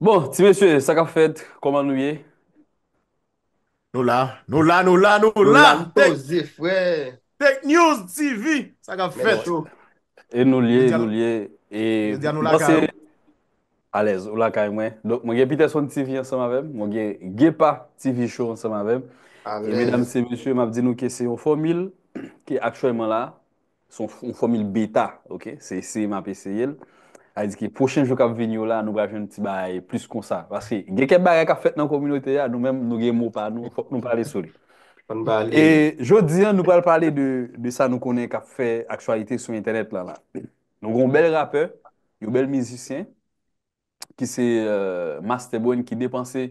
Bon, ti monsye, saka fet, koman nou ye? Nou la, nou la, nou la, nou la! Tek, tek, news, TV, saka fet yo! Bon. E nou liye, nou liye, e... E dyan nou la kaye yo? A lez, nou la kaye mwen. Dok, mwen gen Pite Son TV ansam avem, mwen gen Gepa TV Show ansam avem. E menam ti monsye, mwen ap di nou ki se yon formil ki akswayman la, son formil beta, ok? Se si mwen ap ese yel. A di ki, pochen jok ap venyo la, nou ba jen ti baye, plus kon sa. Baske, ge keb baye kap fet nan kominote ya, nou menm nou ge mou pa, nou pale soli. E, jodi an, nou pale pale de sa nou konen kap fe, aksualite sou internet la. Noun bel raper, yon bel mizisyen, ki se Master Boyne, ki depanse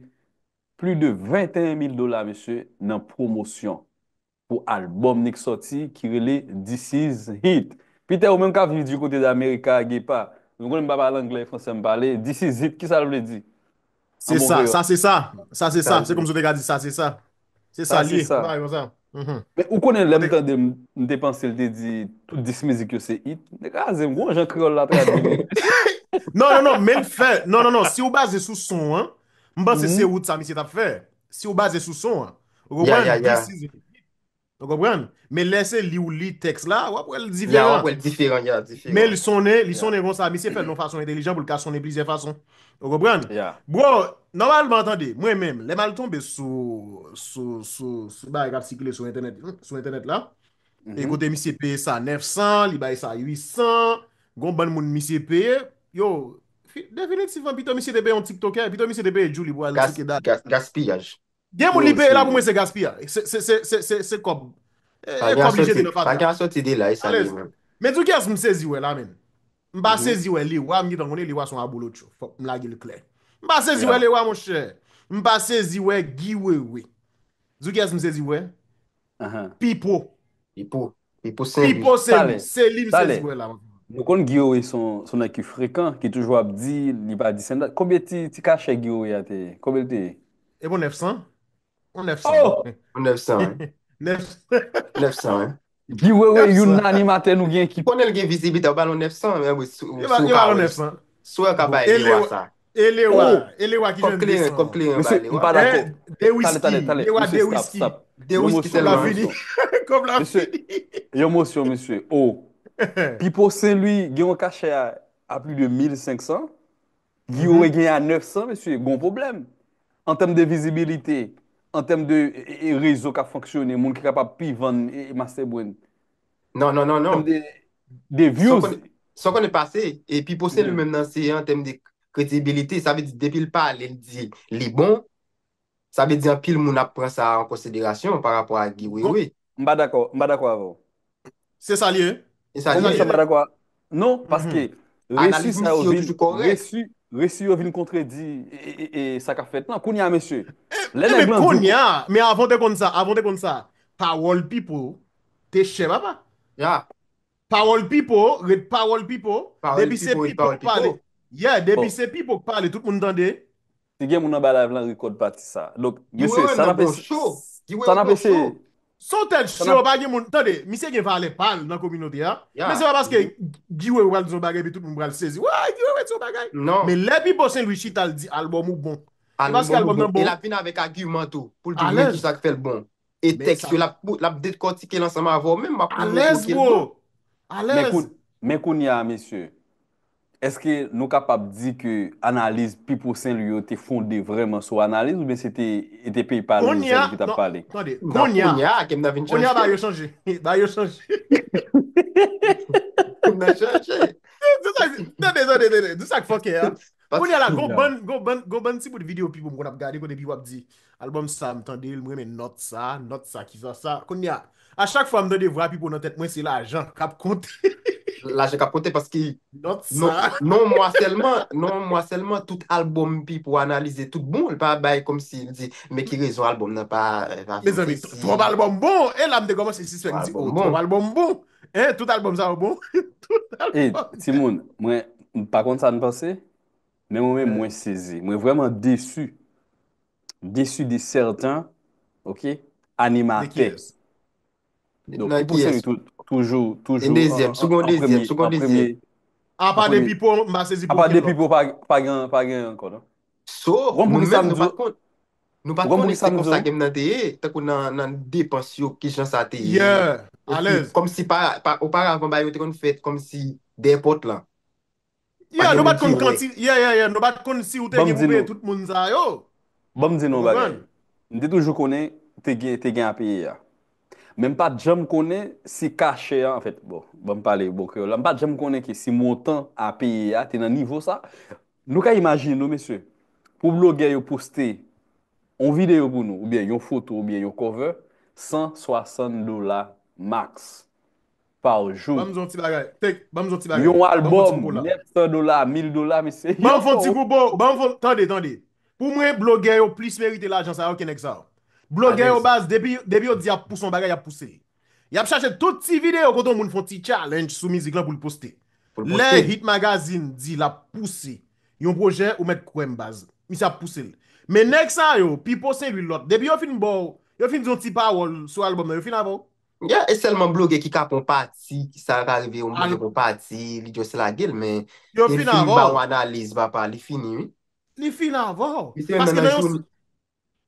plu de 21.000 dola, mese, nan promosyon, pou albom nek soti ki rele This Is Hit. Pite, ou menm kap vi di kote d'Amerika, ge pa, Mwen konen mbaba langla yon franse mbale, this is it, ki sa l vle di? Se sa, se sa, se sa, se sa, se sa, se sa, se sa, se sa, se sa. Mwen konen lem tan de mde pansil te di, tout dis mizi ki yo se it, mwen konen zem wajan kriol la tra di. Non, non, non, men fe, non, non, non, si ou baze sou son, mba se se wout sa mi se ta fe, si ou baze sou son, wou konen, this is it. Mè lese li ou li teks la, wap wèl diferan. Mè li sonè, li sonè yon sa misye fèl yon fason intelijan pou l'kas sonè blize fason. Wèl gobran? Bro, normal mè atande, mwen mèm, lè mèl tombe sou, sou, sou, sou, sou, ba yon kat sikile sou internet, hmm, sou internet la. E kote misye pè sa 900, li bay sa 800, gon ban moun misye pè, yo, definitivan piton misye dè bè yon TikToker, piton misye dè bè yon Juli, gaspillaj. Gen moun lipe e la pou mwen se gaspia. Se koblije e, e di nou fatta. Pake a soti di la, e sali mwen. Men zou kese mse ziwe la men. Mba se mhm. ziwe li, wwa mnidangone li wwa son abolo chou. Mla gil kler. Mba se ziwe li wwa mwen chè. Mba se ziwe giwe wwe. Zou kese mse ziwe? Pipo. Pipo. Pipo seli. Pipo seli. Seli mse ziwe la man. Mwen kon giwe wwe son ekifrekan, ki toujwa apdi, li pa disenda. Koube ti kache giwe wwe ate? Koube ti? E bon efsan On nef san. On nef san. Nef san. Di wewe yon nanimate nou gen ki... Konel gen visibite ou balon nef san. Sou akabay diwa bon, sa. E lewa. Oh! E lewa ki gen visibite. Mese, mpadakou. De whisky. De whisky. De whisky. Kom lafini. Kom lafini. Yon mwosyo, mese. Ou. Oh! Pi posen lui gen wakache a pli de 1500. Di wewe gen a 900, mese. Gon problem. An tem de visibilite... An tem de rezo ka fanksyone, moun ki kapap pi van e, e mase bwen. Non, non, non, non. An tem de... Mm. De views. So kon e pase, e pi pose lè mèm nan se an tem de kredibilite, sa ve di depil pal, lè di li bon, sa ve di an pil moun ap pren sa an konsedirasyon par rapport a gi wè wè. Mba dako, mba dako avon. Se sa liè? Se sa liè. Mba dako avon. Non, paske... An alivou si yo toujou korek. An alivou si yo toujou korek. Resi yo vin kontre di e, e, e sakafet. Nan, kounya, mesye. E, eh, eh, eh, men, kounya. Men avante kon sa, avante kon sa. Pa wol pipo, te chema pa. Ya. Pa wol pipo, red pa wol pipo. Pa wol pipo, pa wol pipo. Ya, debi bon. se pipo ki pale, tout moun tande. Ti gen moun anbe ala vlan rekod pati sa. Look, yo se, sa na pesi. You were in a pro show. Sa na pesi. Son tel shio bagye moun, tande, mi se gen va ale pal nan kominote ya. Ya. Me sewa paske giwe wèd sou bagye bi tout moun bral sezi. Wè, giwe wèd sou bagye. Non. Me lepi bo sen lwishit al di albom ou bon. Albom ou bon. E la fina avèk agiw manto pou ljoumen ki sa k fèl bon. E tek yo la pdet kotike lansama avò. Mè mwa koun yon. A les bro. A les. Mè koun ya mè sye. Eske nou kap ap di ki analiz, pipo sen luyote fonde vreman so analiz, ou men se te peyi pale? Onya, non, konya, konya da yo chanje. Da yo chanje. Da yo chanje. De de de, de de, de sa k fake ya. Konya la, go ban, go ban, go ban ti pou di video, pi pou moun ap gade, kone pi wap di, albom sa, mwen te de, mwen men not sa, not sa, ki sa sa. Konya, a chak fwa mdande vwa, pi pou nan tet mwen, se la a jan kap konti li. La jè kap kontè paski non, non mwa selman non, tout alboum pi pou analize tout bou, lè pa baye kom si di bon. me kire zon alboum nan pa... Me zanvi, troub alboum bou, lè mdè gòman se si swen di, troub alboum bou, tout alboum zan bou, tout alboum zan bou. E, Simon, mwen, pa kont sa n'pase, mwen mwen seze, mwen vwèman desu, desu di sèrtan, ok, animate. E kirez? Non, pou sè mi tout... Toujou, toujou. En dezyem, soukoun dezyem, soukoun dezyem. A pa de pipo, mba sezi pou ken lò. A pa de pipo, pa gen an kòd. Sò, mboun mboun sam djò. Nou pa kon, nè te kon sa gem nan te e, te kon nan depans yò kish nan sa te e. Ye, alez. Kom si pa, ou pa raf kon bayo te kon fet, kom si depot lan. Ye, nou pa kon konti, ye, ye, ye, nou pa kon si ou te gen mboun zayò. Mboun mboun zinò bagè. Nde toujou konen, te gen apèye a. Men pat jèm konè si kache an, en fèt, bon, ban palè bokè yo la, men pat jèm konè ki si montan api ya, te nan nivou sa, nou ka imagine yo, mè sè, pou blogè yo postè, an videyo pou nou, ou bien yon foto, ou bien yon cover, 160 dola max par jou. Ban mè zon ti bagay, tek, ban mè zon ti bagay. Yon albom, 100 dola, 1000 dola, mè sè. Ban mè fò ti koubo, ban mè fò, tande, tande, pou mè blogè yo plis merite l'ajans a yon kenèk sa ou. Bloge yo baz, debi yo di ap pouson bagay ap pousen. Yap chache tout ti video koto moun foun ti challenge sou mizik lè pou l'poste. Lè Hit Magazine di l'ap pousen yon proje ou met kwen baz. Mi sa pousen. Me next a yo, pi pousen yon lot. Debi yo film bo, yo film zon ti pawol sou albome, yo film avou? Ya, es selman bloge ki kapon pati, ki sa rarive yon moujepon pati, li jose la gel, men. Yo film avou? Yon film ba wadaliz, ba pa, li film yon. Li film avou? Paske nan yon sos...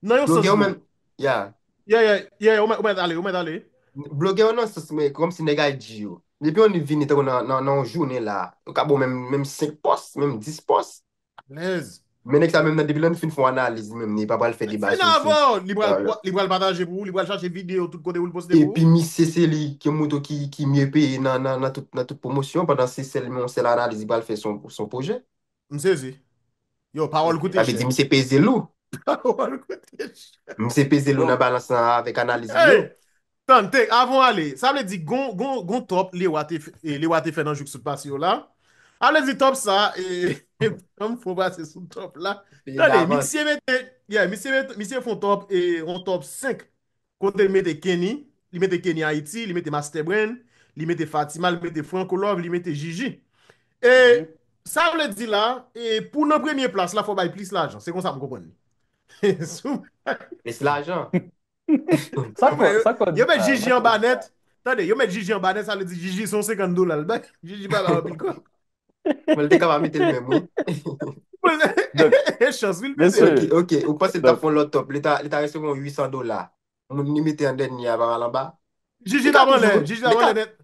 Nan yon sos... Ya, ya, ya, ou mwen dali, ou mwen dali? Blogue ou nan se seme, kom se negay di yo. Ne pi ou ni vin eto nan anjou, ne la. Ou ka bo menm 5 pos, menm 10 pos. Lez. Mene ki sa menm nan debi lan, fin foun analizi menm, ne pa pal fè li bade. Se la vò, li bade bade anje pou, li bade chache video, tout kode ou li poste pou. E pi mi se se li, ki mwoto ki mi epè nan tout, nan tout pomosyon, pandan se se li mwen se la analizi, pal fè son pojè. Msezi. Yo, parol koute. Avi di mi se pese loup. Mse Pezelou nan balansan avèk analize yo Tante, avon ale Sa mle di gon top Li wate fè nan jok sou pas yo la A mle di top sa Fon basè sou top la Tante, mse fè Mse fè fon top On top 5 Konte mle de Kenny Li mle de Kenny Haiti, li mle de Masterbrain Li mle de Fatima, li mle de Frank Olov, li mle de Gigi Sa mle di la Poun nou premye plas la fò bay plis la jan Sekon sa mkompon ni Mè si l'ajan. Sa kwa di? Yo mè ah, Gigi yon ba net. Tande, yo mè Gigi yon ba net, sa lè di Gigi son sekandou lalbèk. Gigi ba lalbèk. Mè lè di kama mè te lè mè mou. Mè chans, mè lè mè. Mè sè. Ok, ou pas se lè ta fon lò top, lè ta reswen yon 800 dola. Mè mè te yon den yon yaman lalbèk. Gigi lalbèk, Gigi lalbèk lè net.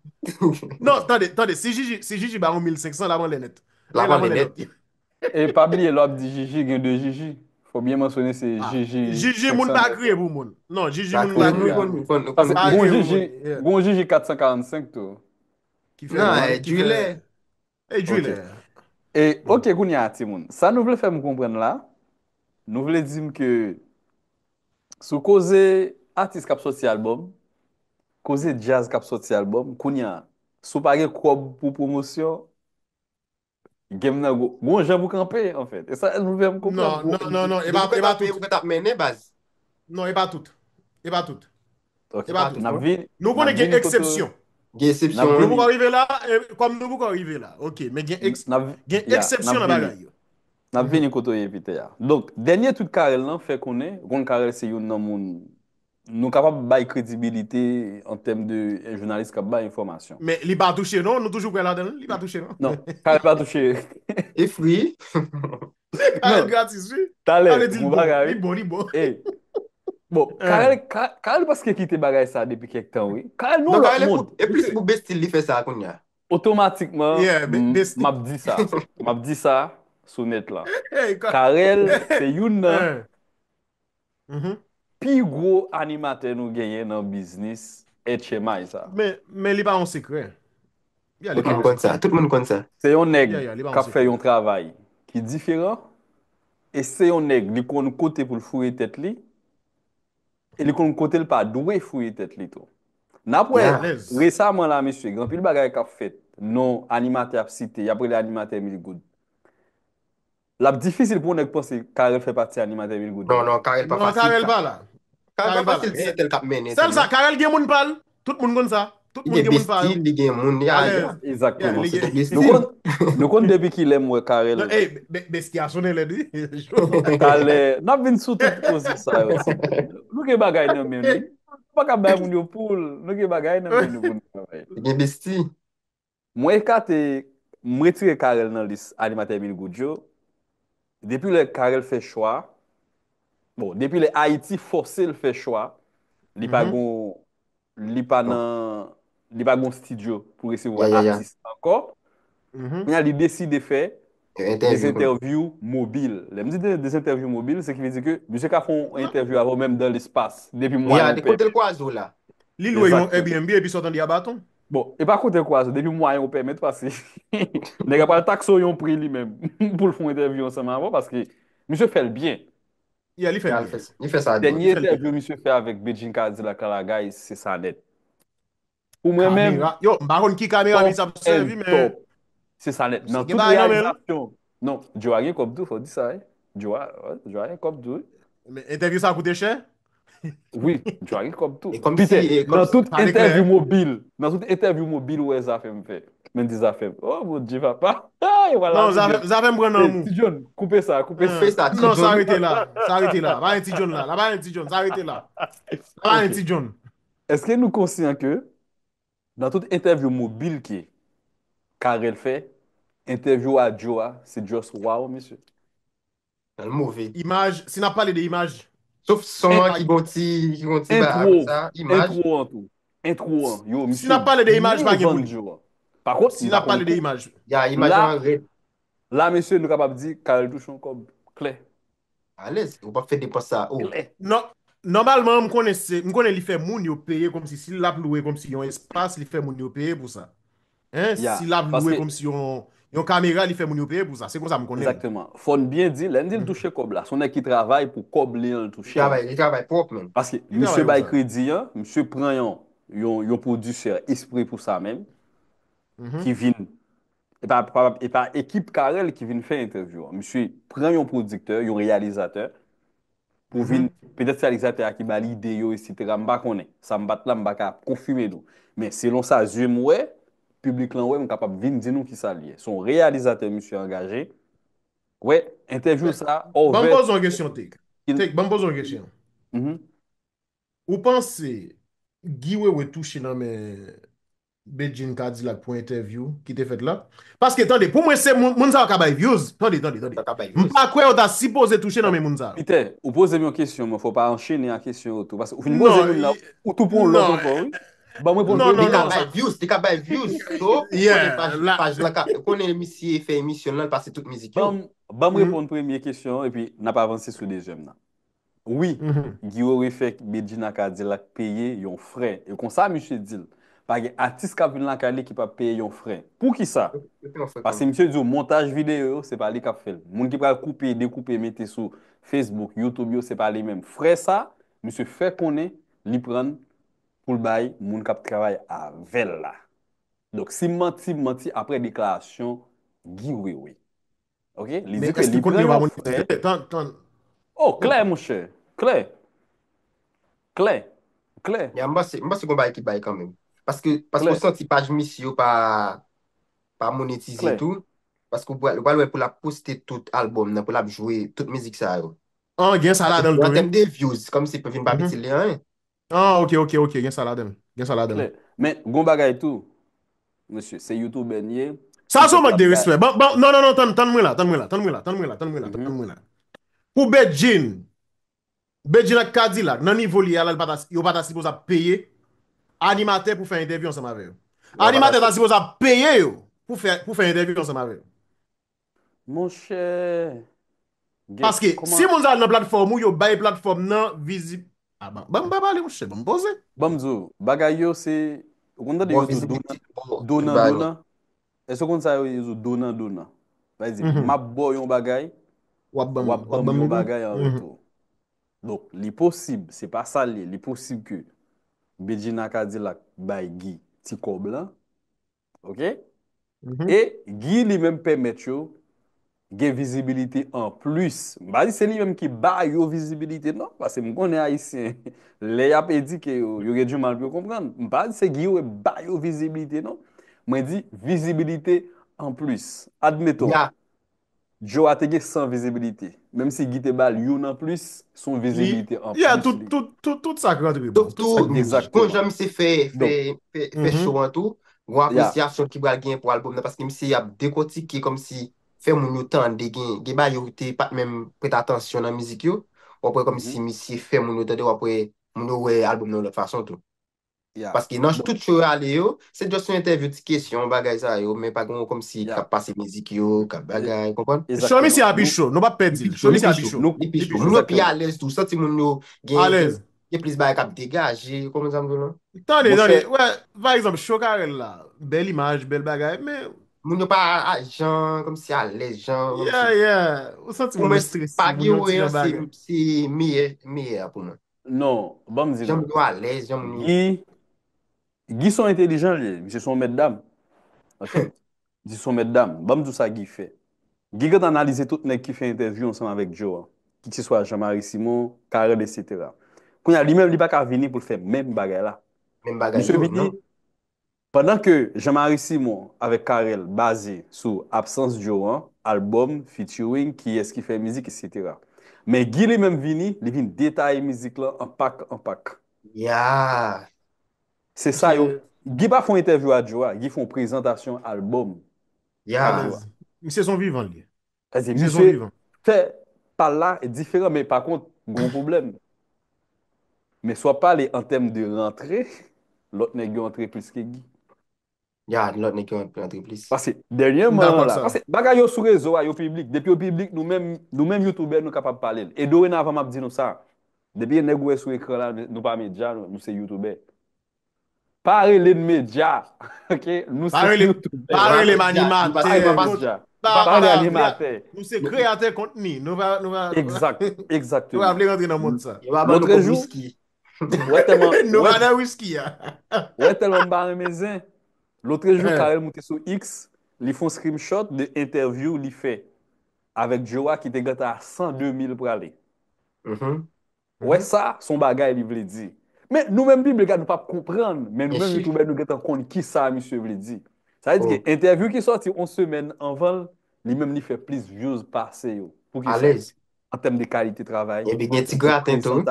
Non, tande, tande, si Gigi ba 1.500, lalbèk lè net. Lalbèk lè net. E pabli lò di Obyen mansonen se Gigi... Gigi moun takriye pou moun. Non, Gigi moun takriye pou moun. Goun Gigi 445 tou. Kifè moun. E djwile. E djwile. E okey, goun ya ati moun. Sa nou vle fe mou kompren la. Nou vle dizim ke... Sou koze artist kap soti albom. Koze jazz kap soti albom. Koun ya sou page krob pou promosyon. Gen mnen go, mwen javou kanpeye en fèt. E sa el mwen vèm konpon. Non, non, non, e pa tout. Men e baz. Non, e pa tout. E pa tout. Ok, nan vè. Nou konen gen eksepsyon. Gen eksepsyon. Nou konen arrive la, kom nou konen arrive la. Ok, men gen eksepsyon nan bagay yo. Nan vè ni koto yè pite ya. Donc, denye tout karel nan fè konen, gwen karel se yon nan moun... Nou kap ap bay kredibilite an tem de jounalist kap bay informasyon. Men, li pa touche, non? Non touche ou kwen la den? Li pa touche, non? Non, kare pa touche. E fri? Kare gratis, fi? Tale, mou bagay. E bon, e bon. Bon, kare, kare, kare paske ki te bagay sa depi kek tan, wi? Kare non, nou lak moun. E plis mou besti li fe sa akon ya? Otomatikman, map di sa. Map di sa, sou net la. Kare, se youn nan, euh. mou, mm-hmm. Pi gwo animatè nou genye nan biznis etche may sa. Men li pa an sikre. Tout moun kon sa. Se yon neg kap fè yon travay ki diferan, e se yon neg li kon kote pou l fure tet li, e li kon kote l pa dwe fure tet li to. Napwen, resaman la miswe, granpil bagay kap fèt nan animatè ap site, yapwen li animatè mil gout, Lap difisil pou nou ek posi karel fè pati animatè min goudyo. Non, non, karel pa pati. Non, karel pa la. Karel pa pati. Sel sa, karel gen moun pal. Tout moun kon sa. Tout moun gen moun pal. Yè besti, di gen moun ya. Yè besti. Nou kon debi ki lè mwen karel. E, besti asoun elè di. Karel, nap vin sou tit posi sa yo. Nou gen bagay nan meni. Mwen pa ka bè moun yo poul. Nou gen bagay nan meni. Yè besti. Mwen ekate mwetre karel nan animatè min goudyo. Depi lè kare lè fè chwa, bon, depi lè Haiti force lè fè chwa, mhm. li pa gon studio pou resevou apisist. Ankor, mhm. mwen ya li desi de fè desinterview mobil. Lè mzi desinterview mobil, se ki mwen di ki, mwen se ka fon interview avon mèm dan l'espace. Ya, dekote lè kwa azou la? Li lè yon Airbnb episodan di abaton? Bon, e pa kote kwa se, devyo mwa yon ou pèmèt pasi. Nè gè pal takso yon pri li mèm pou l'foun intervyon seman apò, paske, misè fèl byen. Yè, li fèl byen. Ni fè sa. Tenye intervyon misè fè avèk Beijing Kazi la Kalaga, se sanèt. Ou mè mèm. Yo, mba kon ki kamera mi sa pò se vwi, mè. Se sanèt. Non, tout realizasyon. Non, jwa gen kop du, fò di sa, e. Jwa gen kop du. Men, intervyon sa koute chè? Oui, jo agi kom tou Pite, nan tout interview mobil Nan tout interview mobil Ou e Zafem fe Men di Zafem oh non, Zafem bre nan mou Koupe sa Nan, sa rete la Sa rete la Sa rete la Eske nou konsyen ke Nan tout interview mobil ki Karel fe Interview a Djoa Se Djoa sou wawo mesye Si na pale de imaj Sòf son eh, ah, ki gonti, ki gonti ba ap sa, imaj. Entrouan tou, entrouan. Si na pale de imaj bagen pou. Si na pale de imaj. Ya, imaj an re. La, la, mese lou kapap di, karel tou chou kom, kle. Alez, ou bak fè deposa ou. Normalman, m konen li fè moun yo peye kom si silap loue kom si yon espas li fè moun yo peye pou sa. Si silap loue kom si yon... Yon kamera li fe moun yo peye pou sa, se kon sa moun konnen. Exactement. Fon bien di, len di l touche kob la. Sonè ki travay pou kob le yon touche. Yon travay, yon travay pop lò. Paske, msè bay kredi yon, msè pran yon yon produsye espri pou sa men, ki mhm. vin, e pa ekip karel ki vin fe intervjou, msè pran yon prodikteur, yon realizatèr, pou mhm. vin, pèdèt realizatèr akimali deyo, etc. Mbak konen. Sambat la mbak a profume nou. Men, selon sa zi mwè, publik lan we m kapap vin din nou ki sa liye. Son realizate, m sou engaje. We, interview sa. Ban boz an gesyon tek. Tek, ban boz an gesyon. Ou panse, giwe we touche nan me Beijing Cadillac pou interview ki te fet la? Paske tande, pou mwen se mounza wakabay views, tande, tande, tande. M pa kwe non, ou ta sipoze touche nan me mounza. Pite, ou boze m yon kesyon, mou fwo pa ancheni an kesyon ou tou, ou fwenye boze m yon la, ou tou pou loun loun pou yon. De non, non, non, ka bay views, de ka bay views So, yon e paj la ka Konen misi e fe emisyon lan, pasi tout mizik yo Bam repon mhm. premye kesyon E pi, nan pa avansi sou de jem nan Oui, mhm. gi ori fe Bejina ka dilak peye yon fre E kon sa mi se dil Parge, atis ka ven la ka le ki pa peye yon fre Pou ki sa? Pase mi se diyo, montaj videyo, se pa le ka fel Moun ki pa koupe, dekoupe, mete sou Facebook, Youtube, yo se pa le men Fre sa, mi se fe konen Li pren pou l bayi, moun kap trabay a vel la. Dok si manti, manti, apre deklarasyon, gi wè wè. Ok? Lise kwen li preman fwè. Oh, kler mouche. Kler. Kler. Kler. Ya mba se kon bayi ki bayi kanmèm. Paske, paske ou senti paj misyo pa pa monetize etou. Paske ou wè pou la poste tout album nan, pou la jwè tout mizik sa yo. An, gen sa la nan lorè. Kan tem de views, kom se pe vin babi te le an, Ah, ok, ok, ok. Gensal adem. Gensal adem. Men, gomba gaitou. Monsye, se YouTube benye. Sa sou mwen de respet. Bon, bon, non, non, ton mwen la, ton mwen la, ton mwen la, ton mwen la, ton mwen la, ton mhm. mwen la. Pou bejine, bejine akadilak, nan nivoli alal, yo pata sipoza peye, animate pou fey entevyon se ma veyo. Animate ta sipoza peye yo, pou fey entevyon se ma veyo. Monsye, paske, si moun zade nan platform ou, yo baye platform nan vizib... A man, ban babali mwen se, ban boze. Ban zo, bagay yo se, wakanda de yon ton donan donan, esok konta yo yon ton donan donan, wakanda de yon ton donan donan, map bo yon bagay, wakanda yon bagay an mhm. to. Lop, li posib, se pa sali, li posib ke, beji nakadila bay gi, ti kob la, e, gi li men pemet yo, gen vizibilite an plus. Mpa di se ni yon ki ba yon vizibilite non? Pase mkone a yisi, le yap e di ki yon gen djouman pou yon kompran. Mpa di se gi yon e ba yon vizibilite non? Mwen di vizibilite an plus. Admeto, djou ati gen san vizibilite. Mem si gite bal yon an plus, son vizibilite an plus li. Ya, tout sakran. Tout sakran. Kon jan mi se fe show mhm. an tou, wap misi a show ki bal gen pou alboum nan, paske mi se yap dekoti ki kom si... Fè moun nou tan de gen, gen ba yo te pat mèm prit atansyon nan mizik yo, wapwe kom si mhm. misi fè moun nou tan de wapwe moun nou wè alboum nou lè fason tou. Paske nanj bon. tout chou alè yo, se jòs yon interview ti kesyon bagay sa yo, men pa gen yo kom si kap pase mizik yo, kap bagay, konkon? Shou misi api shou, nou ba pedzil, shou misi api shou. Nou api alèz tou, soti moun nou gen, gen plis bagay kap degaje, konmè zanvou nan? Tane, tane, wè, va yi zanvou shou kare la, bel imaj, bel bagay, men... Moun yo pa ajan, kom si alez jan. Yeah, yeah. Ou senti moun estres. Ou men spagi wey an, si miye, miye apounan. Non, bam zi. Jom yo alez, jom miye. Gi, gi son entelijan, jeson mèd dam. Ache, jeson mèd dam. Bam zi sa gi fe. Gi gèt analize tout nek ki fe entelijan ansan avèk Djoa. Ki ti swa Jamari Simo, Karele, et cetera. Koun ya, li mèm li baka vini pou fe mèm bagay la. Mèm bagay Djoa, nan? Pendan ke jaman resi moun avek Karel bazi sou Absence Djoan, albom, featuring, ki eski fè mizik, etc. Men gi li men vini, li vini detay mizik la, anpak, anpak. Ya! Se sa yo, gi pa fon intervjwa Djoan, gi fon prezentasyon albom. Ya! Mi se son vivan, li. Fè, pal la, e diferan, men pa kont, goun problem. Men so pa li an tem de rentre, lot ne gwen rentre plus ke gi. Ya, lòt nè ki yon prentri, plis. Pase, deryen man yon la. Pase, baga yon sou rezo a yon piblik. Depi yon piblik, nou men YouTube-e nou kapap pale. E do we nan avan map di nou sa. Depi yon negwe sou ekre lan nou pa media, nou se YouTube-e. Pare le media, ok? Nou se YouTube-e. Pare le man iman. Pare le man iman te. Nou se kre atè konti ni. Exact. Nou aple yon tri nan moun sa. Yon aple yon ko whisky. Nou aple yon ko whisky, ya. Wè telon bar me zè. Lo trejou eh. Karel Moutesso X li fon screenshot de interview li fe avèk Djoa ki te mm-hmm. gata oh. eh a 102 mil pou ale. Ouè sa, son bagay li vle di. Mè nou mèm bi, mè gata nou pa pou komprenn, mè nou mèm li tou mè nou gata kon ki sa monsye vle di. Sa yè di ki, interview ki sorti 11 semen an val, li mèm li fe plis vyoz pase yo. Pou ki sa, an tem de kalite travay. Yè bi gen ti gwa atentou.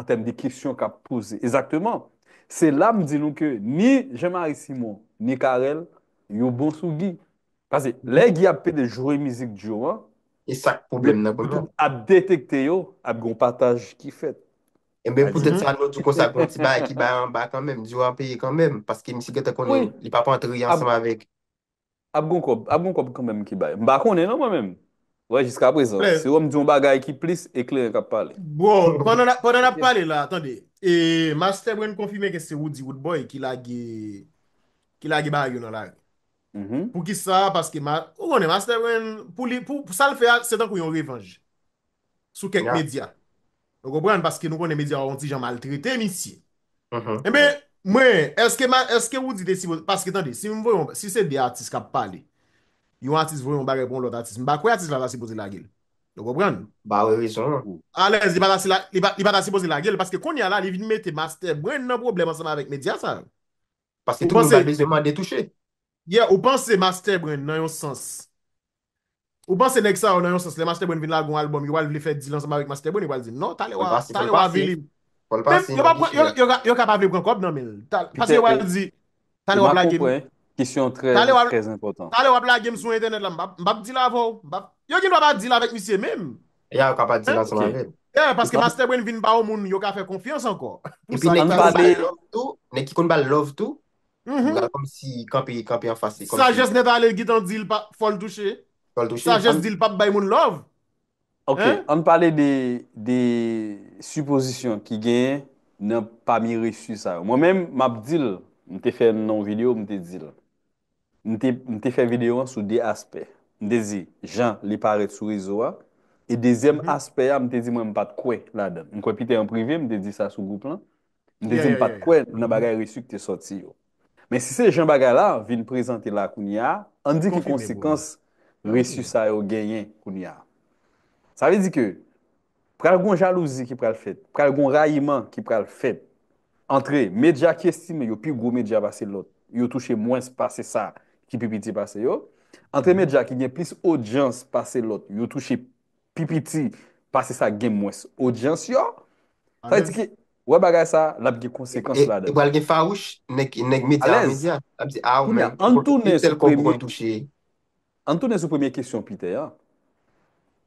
An tem de kisyon ka pouze. Ezaktèman. Se la m di nou ke ni Jemari Simon, ni Karel, yon bon sou gi. Pase, le gi ap pe de jouri mizik di yo, ap detekte yo, ap gon pataj ki fet. Mbe m pou dete sa nou djou kon sa kon ti bay ki bay an ba kanmèm, di yo an peye kanmèm, paske msi gete kon yon, li pa pantri yon sa m avèk. Ap gon kop, ap gon kop kanmèm ki bay. Mba kon e nan mwen mèm, wè, jiska ap rezon. Si wè m di yon bagay ki plis, ekler yon kap pale. Wò, kon an ap pale la, tande. E masterbren konfirmè ke se wou di wou boy ki lage bagyon nan lage. Mm-hmm. Pou ki sa, ou kone masterbren, pou sa l fè a, se dan kou yon revanj. Sou kek media. Ou kone media wou an ti jan maltritè misye. Mm-hmm. E be, mwen, eske wou di de si, paske tan de, si se de artist kap pale, yon artist voun yon bagè pou yon artist, mba kou artist la la si bote lage lè. A lez li pata si pose la gel Paske kon ya la li vin mette masterbren nan problem ansama avèk medya sa Paske tout nou balbise man detouche Ye ou panse masterbren nan yon sens Ou panse nek sa ou nan yon sens Le masterbren vin lag yon album Yowal vile fè dil ansama avèk masterbren Yowal di no talewa Yowal vile Yowal vile Yowal vile Yowal vile Kishyon trez, trez impotant. Tale wap la gem sou internet la, mbap dil avou. Yo gen wap la dil avèk misye mèm. Ya, wap la dil avèk. Ya, paske master wen vin pa ou moun, yo ka fè konfiyans anko. E pi ne kikon bal love tou, ne kikon bal love tou. Mwen mhm. la kom si kapi, kapi an fasi. Sa jes ne pale git an dil pa fol touche. Sa jes dil pa bay moun love. Ok, an pale de suposisyon ki gen, ne pa mi resu sa. Mwen mèm mab dil, mte fè nan video mte dil. m te fe videyon sou de aspe. M te zi, jan li paret sou rizowa, e dezem mhm. aspe ya, m te zi mwen m pat kwe la den. M kwa pite yon privi, m te zi sa sou goup lan, m te zi m pat kwe nan bagay resu ki te soti yo. Men si se jan bagay la, vin prezante la kouni ya, an di ki konsekans resu sa yo genyen kouni ya. Sa vezi ke, pral goun jalouzi ki pral fet, pral goun rayiman ki pral fet, entre medja kesti men yo pi goun medja base lot, yo touche mwen se pase sa, ki pipiti pase yo. Antre medja ki gen plis odjans pase lot, yo touche pipiti pase sa gen mwes odjans yo, sa eti ki, wè bagay sa, la ap ge konsekans e, la de. E bal gen fawouch, nek mete avidya, ap di av ah, men. An toune sou premye kisyon pite ya,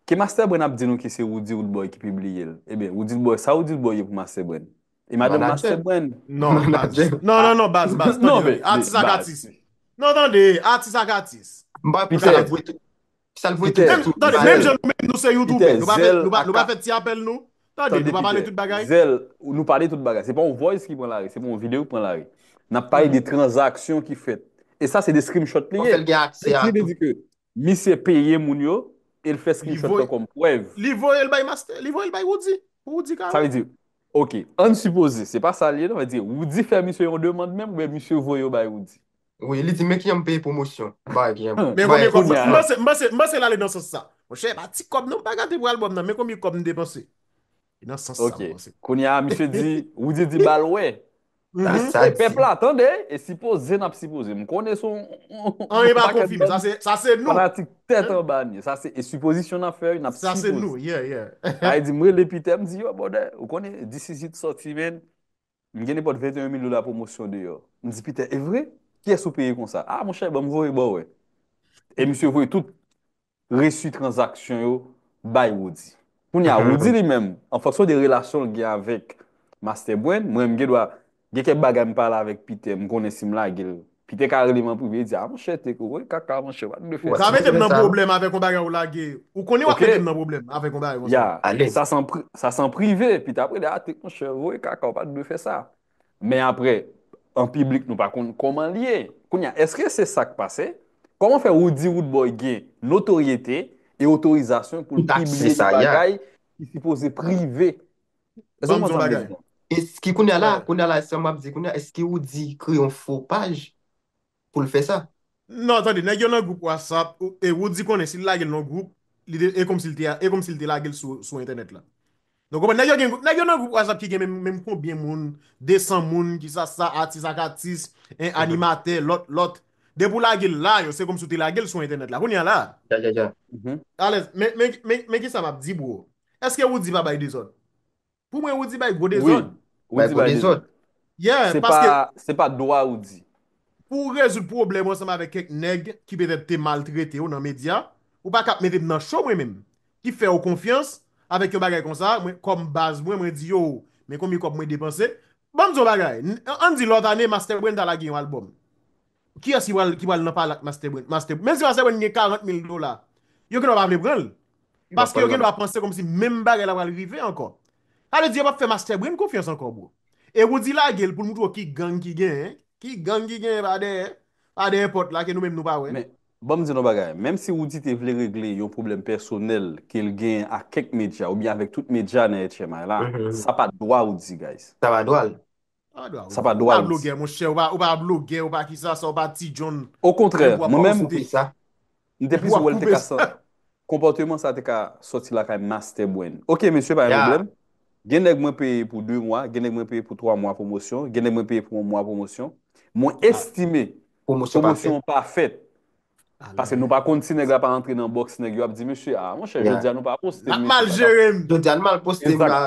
ke master bwen ap dinon ki se woudi woud boy ki pibli yel. Ebe, eh woudi woud boy, sa woudi woud boy yon pou master bwen. E madame master bwen? Non, non, non, non, bas, bas. Non ve, ati sa gati se. Non, nan de, atis ak atis. Mba pou chal vwete. Mba pou chal vwete. Mbe mwen nou se YouTube. Nou ba fete ti apel nou. Tande, nou ba pale tout bagay. Zelle, nou pale tout bagay. Se pon voice ki pon lari. Se pon video ki pon lari. Na paye mm. de transaksyon ki fete. E sa se de screenshot playe. Mbe mwen se paye moun yo, el fwe screenshot to kom. Wev. Li vwoye el bay Maste, li vwoye el bay Woudzi. Woudzi kan. Sa ve di, ok, ansupose, se pa salye, nan non, ve di, Woudzi fwe mwen se yon demande men, Ouye, li di menk yon pe promosyon. Mwen se lalè nan sò sa. Mwen se lalè nan sò sa. Mwen se lalè nan sò sa. Mwen se lalè nan sò sa. Mwen se lalè nan sò sa. Ok, konye a mi fè di, ou di di balwe. Ta sa di. Pepla, tande, e sipoze nan sipoze. Mwen konye sou... Anye ba konfime, sa se nou. Sa se nou, yeah, yeah. Ay ah, di mwen le pite, mwen di yo, bon, ou konye, disi jit soti ven, mwen geni pot 21 mili la promosyon de yo. Mwen di pite, e vre? Mwen di pite, e vre? Kye sou peye kon sa? Ah, e, a, mwen chè, ba mwen voye, ba wey. E mwen chè voye, tout resu transaksyon yo, bay wodi. Mwen ya wodi li menm, an faksyon de relasyon li gen avèk master bwen, mwen mwen gen dwa, gen ke baga mwen pala avèk pite, mwen konensi mla gel, pite ka relevan privé, di ah, a, mwen chè, teke, woye kaka, mwen chè, woye kaka, mwen chè, mwen chè, mwen chè, mwen chè, mwen chè, mwen chè, mwen chè, mwen chè, mwen chè, mwen chè, An piblik nou pa kon, koman liye? Konya, eske se sak pase? Koman fe Woody Woodboy ge notoryete e otorizasyon pou l'piblik sa yay? Si pose prive? Ese mwonsan l'espo? Ese ki konya la, konya la se mwap di konya, eske Woody kre yon fo page pou l'fe sa? Nan, atende, ne gyo nan gwo kwa sap, e Woody konen si l lage nan gwo, e kom si l te lage sou internet la. Nèk yo nan wazap ki gen menm kon bien moun Desan moun, ki sa sa, atis, akatis Animate, lot, lot De mm-hmm. pou la gil la, yo se kom sou te la gil Sou internet la, koun yan la Alez, menk, menk, menk, menk Mèk ki sa m ap di bro, eske wou di va bay de zon Pou mwen wou di bay go de zon Wou di bay de zon Se pa, se pa doa wou di Pou rezout problem wosan mèk Kek nèk ki perepte maltrete ou nan media Ou pa kap mèdip nan show mwen mèm Ki fè ou konfians Avek yon bagay kon sa, mwen kom baz, mwen mwen di yo, mwen kom mikop, mwen depanse. Bon zon bagay, an di lot ane Master Brain tala gen wal bom. Ki yon si wal lopal ak Master Brain, Master Brain. Men si Master Brain gen 40 mil do la, yon gen wap avle brel. Baske yon gen wap apanse kom si men bagay la wale gri fe anko. Ale di wap fe Master Brain, konfiyans anko bo. E wou di la gel pou nou to ki gang ki gen, ki gang ki gen pa de, pa de epot la ki nou men nou pa we. Bon mwen di nou bagay, menm si ou di te vle regle yo problem personel ke l gen a kek media, ou bi avek tout media ne etche may la, mhm. sa pa dwa ou di guys. Sa pa dwa ou. Sa pa dwa ou. Sa pa dwa ou. Mwen chè, ou pa blou gen, ou pa ki sa, sa ou pa ti jon. Ou kontre, mwen menm, mwen te pise wèl te ka sa, kompoteyman sa te ka soti la ka master bwen. Ok, mwen sepe a yon problem, gen nek mwen peye pou 2 mwa, gen nek mwen peye pou 3 mwa promotion, gen nek mwen peye pou 1 mwa promotion, mwen ah. estime promotion parfet Paske nou pa konti neg la pa entri nan boks neg yo ap di mè chè, a, mè chè, jè djan nou pa poste mè. Jè djan mal jè mè. Jè djan mal poste mè.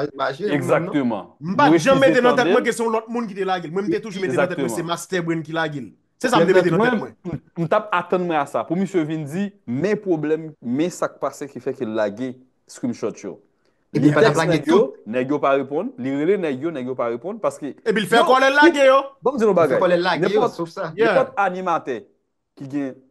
Eksaktèman. Mbè, jè mè denon tèp mè ke son lout moun ki te lagin. Mè mè te touj mè denon tèp mè se master brain ki lagin. Se sa mè denon tèp mè. Mè tap aten mè a sa. Pou mè chè vin di, mè problem, mè sak pase ki fè ki lage, screenshot yo. E pi patèp lage yo. Neg yo pa repon. Li rele neg yo, neg yo pa repon. E pi l f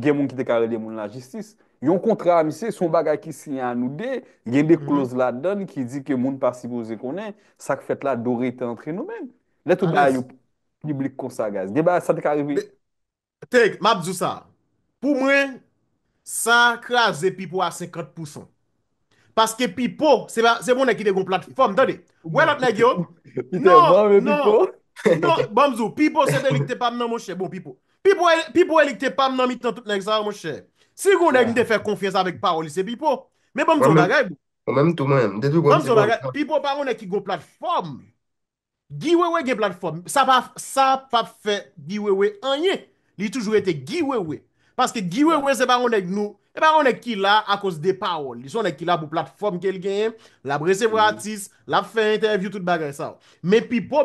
gen moun ki te kalede moun la jistis. Yon kontre amise, son bagay ki sinye anou de, gen de kloz la don ki di ke moun pasibou ze konen, sak fet la dorite antre nou men. Letou ba yon publik konsa gaz. De ba, sa te kalive. Tek, ma bzou sa. Pou mwen, sakra ze pipo a 50%. Paske pipo, se moun ne ki te kon platform, dade. Wè not le gyon? Non, non. Non, bon mzou. Pipo se de li te pa mnen mwoshe. Bon, pipo. Pipo elik te pam nan mitan tout lèk sa, mon chè. Si gounèk ni te fèr konfyes avèk paroli, se pipo. Mè bonjou bagay, bou. Mèm tout mèm. Pipo, parounèk ki goun platform. Giywewe gen platform. Sa pa fè giywewe anyè. Li toujou etè giywewe. Paske giywewe se parounèk nou. E parounèk ki la akos de paroli. Sonèk ki la bou platform kel gen. La brese vratis. Mm. La fè interview tout bagay sa. Mè pipo,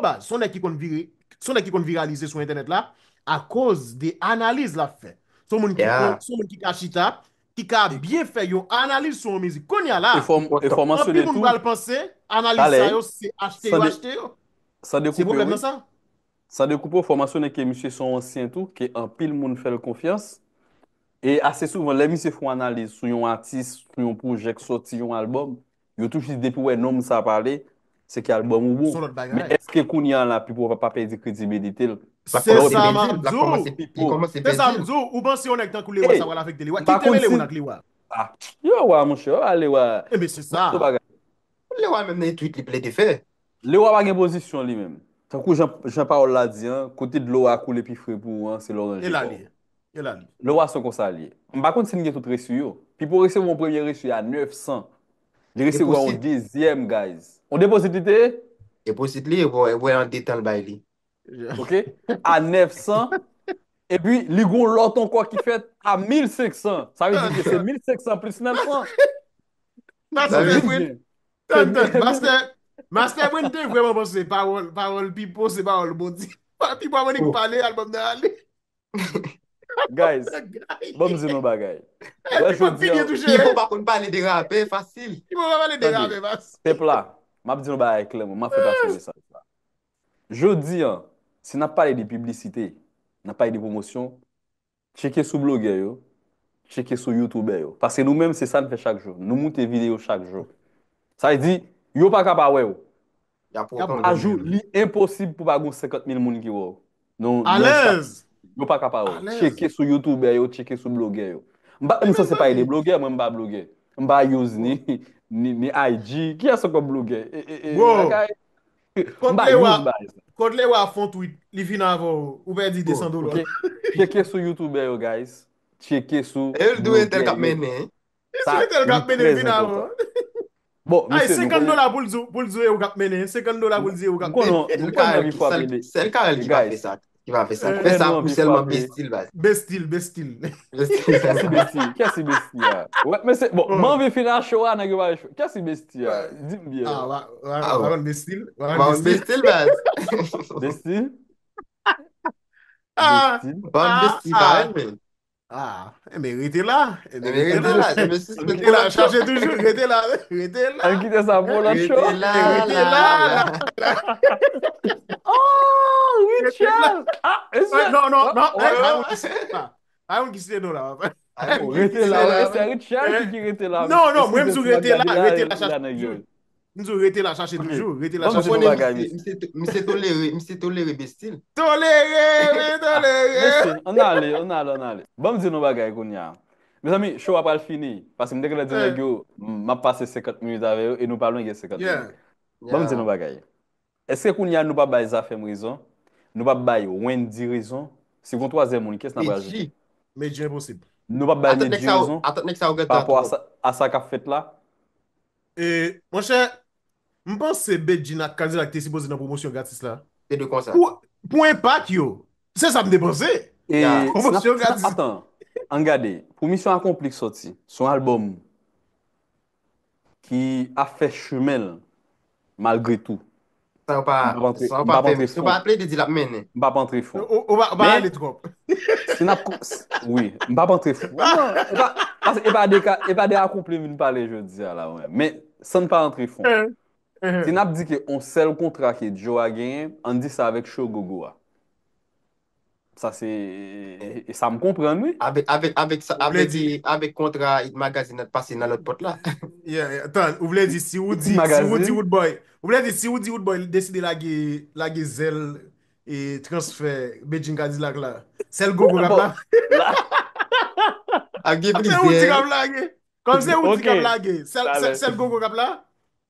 sonèk ki kon viralize sou internet la. A koz de analiz la fe. Son moun ki ka chita, ki ka biye fe, yon analiz son mizi. Konya la, an pi moun bal panse, analiz sa yo, se achte yo, achte yo. Se pou kem nan sa? Sa dekoupe ou, formasyon neke misye son ansyen tou, ki an pil moun fel konfiyans. E ase souvan, le misye foun analiz sou yon artist, sou yon projek, sou ti yon albom. Yo tou jis depi wey non mousa paley, Se ki albou mou mou, mè eske koun yan la pi pou pa pa pèzi kredi bèdi tèl. Se sa mzou, se sa mzou, ou bansi yonèk tan kou le wè sa wè la fèk de le wè, ki temè le wè nan kou le wè? A, yo wè monshe, yo wè le wè. E mè se sa, le wè mè mè tweet li plè de fè. Le wè wè bagè pozisyon li mèm. Tan kou jen parol la di, kote de lo wè akou le pi frepou, se lòr nan jèpò. Elan, elan. Lo wè se kon sa li. Mbè koun se nge tout resu yo, pi pou rese mwè mwen Direk se wè ou dizyèm, guys. Onde pozitite? E pozitite, wè an detail bay li. Ok? A 900. E pi li goun lot an kwa ki fèt a 1,500. Sa wè di ki se 1,500 plus 9,000. Maste mwen te wè mwen mwen mwen se pa wol, pa wol pipo se ba wol boti. Pa pipo a mwen ikou oh. pale albob da ale. Guys, ba mzi nou ba gaye? Eh, wè jodi eh. an, pepla, ma mzi nou ba a eklem, ma fè pa fè sè sè. Jodi an, se na pale de publicite, na pale de promotion, cheke sou blogger yo, cheke sou youtuber yo, parce nou mèm se sa nou fè chak jok, nou moute video chak jok. Sa y di, yo pa kapa wè yo, a jodi li imposib pou bagon 50.000 moun ki wò. A lez! Yo pa kapa yo. Ah, cheke sou Youtube yo, cheke sou blogger yo. Mba nisose pa yi de blogger, mwen mba blogger. Mba use ni, ni ID. Kya soko blogger? Mba use ba. Kotele wap font wivina avon, oube di desandou lwa. Cheke sou Youtube yo guys, cheke sou e blogger yo. El do entel eh? kapmen men. El do entel kapmen men vina avon. Ay, sekand do la bulzu, bulzu e ou kapmen men. Sekand do la bulzu e ou kapmen men. Konon, mwen pou apende. Sekan el di kapmen men. Fesan pou selman bestil, bas. Bestil, bestil. Kase bestil, kase bestil. Mwen vi finan chowa nan ge vay chowa. Kase bestil, di mbiye. Wan bestil, wan bestil. Bestil. Wan bestil, ban bestil. Ha, e me rete la. E me rete la. E la chanche toujou, rete la. Rete la. E rete la. Oh, Richard. Ha, ah, esye. Non, non. Ha, yon kiste nou la. Rete la. Se Richard ki rete la. Non, non. Mwen sou rete la. Rete la chanche toujou. Nizou rete la chache dujou, rete la chache Mise tolere, mise tolere bestil Tolere, tolere Mese, anale, anale, anale Bame di nou bagaye koun ya Me zami, show apal fini Pase mdek la di nye gyou Ma pase 50 minuit aveyo E nou palon gen 50 minuit Bame di nou bagaye Ese koun ya nou ba bay zafem rizon Nou ba bay ouwen di rizon Sivon 3e moun, kes nan brajou Me di, me di reponsib Nou ba bay me di rizon Atap nek sa ou geta Apo asaka fet la E, monshe Mponsè bedji na kanzi lak te si boze nan promosyon gati slan? Te de kon sa? Pou empak yo? Se sa mde bonze? E, ya, promosyon gati slan? Atan, angade, promisyon akomplik soti, son alboum ki a fe chumel malgre tou. San ou pa, san ou pa fe, ou pa aple de dilap men. Mpa pantrifon. Ou, ou pa, ou pa ale tout konp. Sin ap, oui, mpa pantrifon. E pa de akompli e vi nou pale je diya la wè. Men, san ou pa pantrifon. Hmm. Se mhm. nap di ke on sel kontra ke Joe agen, an di sa avek show gogo a. Sa se, e sa m konpren mi? Avek kontra it magazi nat pase nan lot pot la. Yeah, atan, ou vle di si ou di, si ou di oud boy, ou vle di si ou di oud boy deside la ge zel e transfer Beijing a di lak la. Sel gogo rap la. Bon, Age brise. Age brise.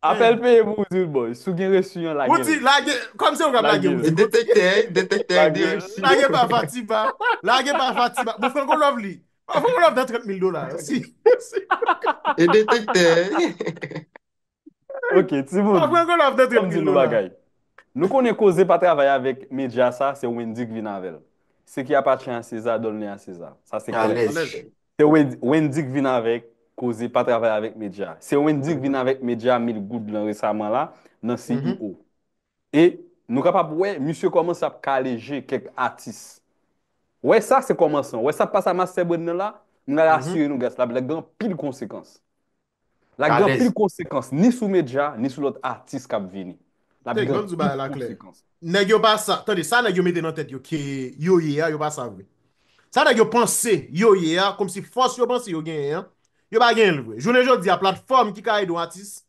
Apel peye mou zil boy, sou gen resuyon lage mou. Mou ti, lage, kom se ou kap lage mou zil. E detekte, e detekte, e detekte. Lage pa fatiba, lage pa fatiba. Mou fwen kon lov li. Mou fwen kon lov de 30 mil dola, si. E detekte. Ok, ti mou. Mou fwen kon lov de 30 mil dola. Nou kon e koze pa travay avèk Mediasa, se Wendik vin avèk. Se ki apatri an Seza, don le an Seza. Sa se kalej. Se Wendik vin avèk. ko zi pa travèl avèk medya. Se ouen dik vin avèk medya, mil goud lan mm-hmm. mm-hmm. resaman la, nan CEO. E nou kapap, wè, moussio komanse ap kaléje kek artis. Wè sa se komanse an, wè sa pasa masterboard nan la, nou nalè asye yon ou gès. La bi lèk dan pil konsekans. La bi lèk dan pil konsekans. Ni sou medya, ni sou lot artis kap vini. La bi lèk dan pil konsekans. Ne yo ba sa, tani, sa nan yo mède nan tèt yo, ki yo ye a, yo ba sa vwe. Sa nan yo panse, yo ye a, kom si Yo ba gen el vwe, jounen joun di a platform ki ka e do hatis,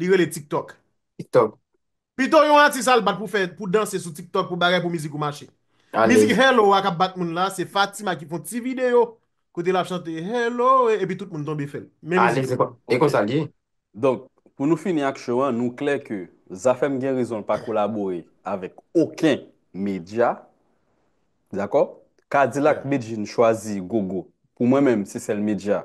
liwe le TikTok. TikTok. Pi to yon hatis al bat pou fè, pou dansè sou TikTok, pou bagè pou mizik ou mache. Mizik hello akab bat moun la, se Fatima ki fon ti video, kote la chante hello, e pi tout moun tombe fè. Mè mizik. Ale, ekon sa li? Donk, pou nou fini ak chouan, nou kler ke, zafèm gen rizon pa kolaborè avèk okèn media, d'akò? Kadi lak bedjin chwazi gogo, pou mwen mèm se sel media...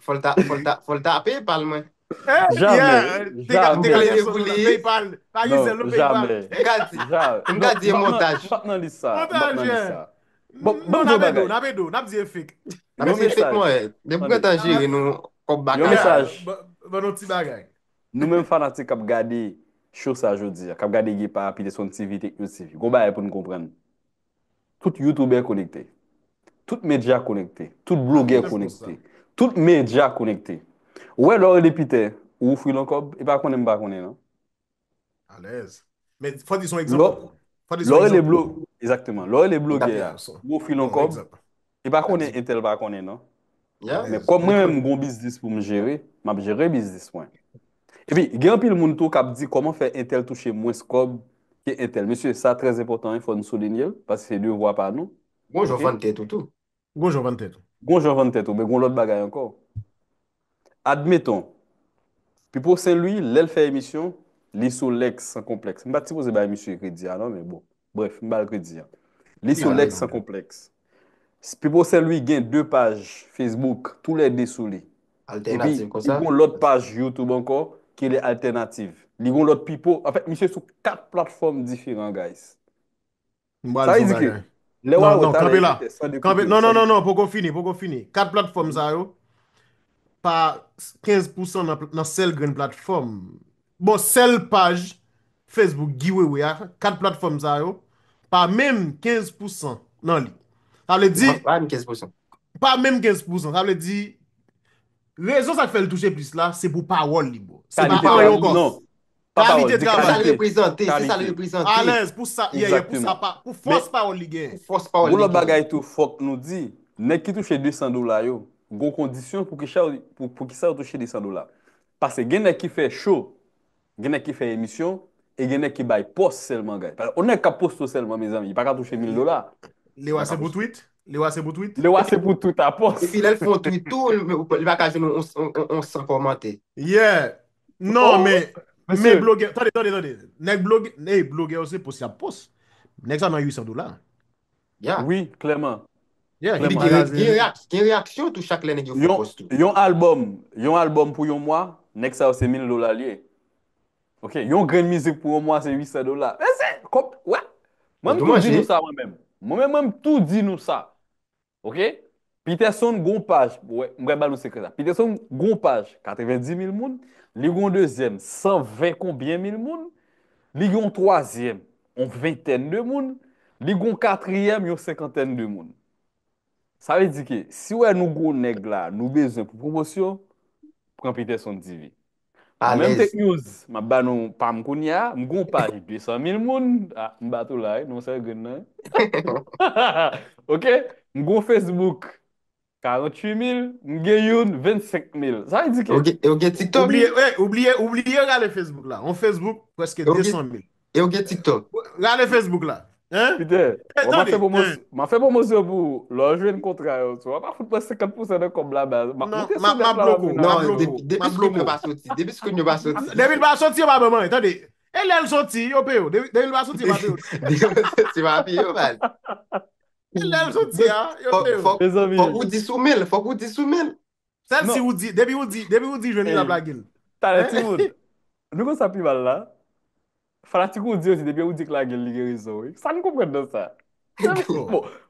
Folta, folta, folta, ap e pal mwen? Jamme. Jamme. Te kap te kalye koulè, ap e pal. Non, jamme. E gati. Jamme. E gati e montaj. Montaj. Montaj. Bon, bon, bon. Nabe nou, nabe nou. Nabzi e fik. Nabe nou, bon, bon. Nbe kontaj e nou. Yo misaj. Bon, bon, bon ti bagay. Nou men fanati kap gade, chur sa joudia, kap gade gipa, api de son TV, teknos TV, gomba e pou nou kompren. Tout YouTuber konniktè, tout media konniktè, tout blogger konniktè. Non Tout medya konekte. Ouwe lore le pite, ou ou fri lankob, e bakone m bakone nan? A lez. Me fwa dison egzak. Lore le bloge, ou ou fri lankob, e bakone entel bakone nan? Ya. Me komen m goun bizdis pou m jere, m ap jere bizdis wang. E pi, genpil moun tou kap di, koman fe entel touche mwen skob ke entel? Mesye, sa trez impotant, e fon sou denye, pasi se dwe wap ad nou. Gonjou vante toutou. Gonjou vante toutou. Gon javante to, be yon lot bagay anko. Admeton, pipo sen lui, lèl fè emisyon, lè sou lèk san kompleks. Mbè ti pose bè yon emisyon yon e kredzyan bon, an, bref, mbè al kredzyan. Lè sou lèk san kompleks. Pipo sen lui gen dè page Facebook, tou lè desou lè. E bi, yon lot page YouTube anko, ki lè alternatif. Lè yon lot pipo, an fè, misè sou kat platform difiran, guys. Sa yon di ki? Mbè. Le wang wotan la. Non, non, non, pou non, non, non, kon fini. 4 platform zayou. Pa 15% nan sel green platform. Bon sel page, Facebook giveaway, 4 platform zayou. Pa mèm 15% nan li. Ta ble di... Pa mèm 15%. Pa mèm 15%. Ta ble di... Rezon sa k fè l touche plis la, se pou pa wan li bo. Se pa pa wan yon gos. Non. Kalite dravante. Se sa le reprezenté. Se sa le reprezenté. Alens, pou sa pa. Pou fos pa o ligè. Pou fos pa o ligè. Olo bagay tou fok nou di, ne ki touche 200 dolar yo, gon kondisyon pou ki sa ou touche 200 dolar. Pase gen ne ki fè show, gen ne ki fè emisyon, e gen ne ki bay post selman gay. On ne ka postou selman, miz ami, yi pa ka touche 1000 dolar. Le wase boutuit? Le wase boutuit? Le wase boutuit a post. E pi lèl foun tweetou, ou lèl bakajon, on se informante. Yeah! Non oh. me! Tande, tande, tande. Nèk blogè osè posè a posè. Nèk sa nan 800 dola. Ya. Oui, klemman. Ya, ki reaksyon tou chak lè nèk yo posè tou. Yon albom, yon albom pou yon mwa. Nèk sa ou se 1000 dola liye. Ok, yon gren mizik pou yon mwa se 800 dola. Pense, komp, wè. Mwen mèm tout di nou sa wè mèm. Mwen mèm tout di nou sa. Ok? Pite son goun page. Mwen mwen bal mwen sekre la. Pite son goun page. 90 000 moun. li gon deuxième, 120 koubyen mil moun, li gon troisième, on 20 ten de moun, li gon quatrième, yon 50 ten de moun. Sa ve di ki, si we nou go neg la, nou bezen pou proposyon, pou kapite son divi. A menm te kyouz, ma ban nou pam koun ya, mou go pari 200 mil moun, a, ah, mba tou la, eh, nou se gen nan. Ok? Mou go Facebook, mba tou la, 48 mil, nge youn, 25 mil. Sa yon dike? E ouge TikTok. Oublie yon gale Facebook la. On Facebook, preske 200 mil. E ouge TikTok. Gale Facebook la. Eh, bon bon Pide, man fe bomozi obou. Lò anjwen kontra yon. Swa pa foute pou 50% de kombla. Ma bloku. Ma bloku. De bis koun yon ba soti. De bil ba soti yon ba beman. E lèl soti, yon pe yon. De bil ba soti, yon ba de yon. De bil ba soti, yon ba de yon. Ah, fok oudi soumel Fok oudi soumel Sè si oudi Debi oudi jweni la bla eh. gil Tare eh. ti moun Nou kon sapi bal la Fala ti kou oudi yo si debi oudi kla gil Sè ni kou mwen do sa Moun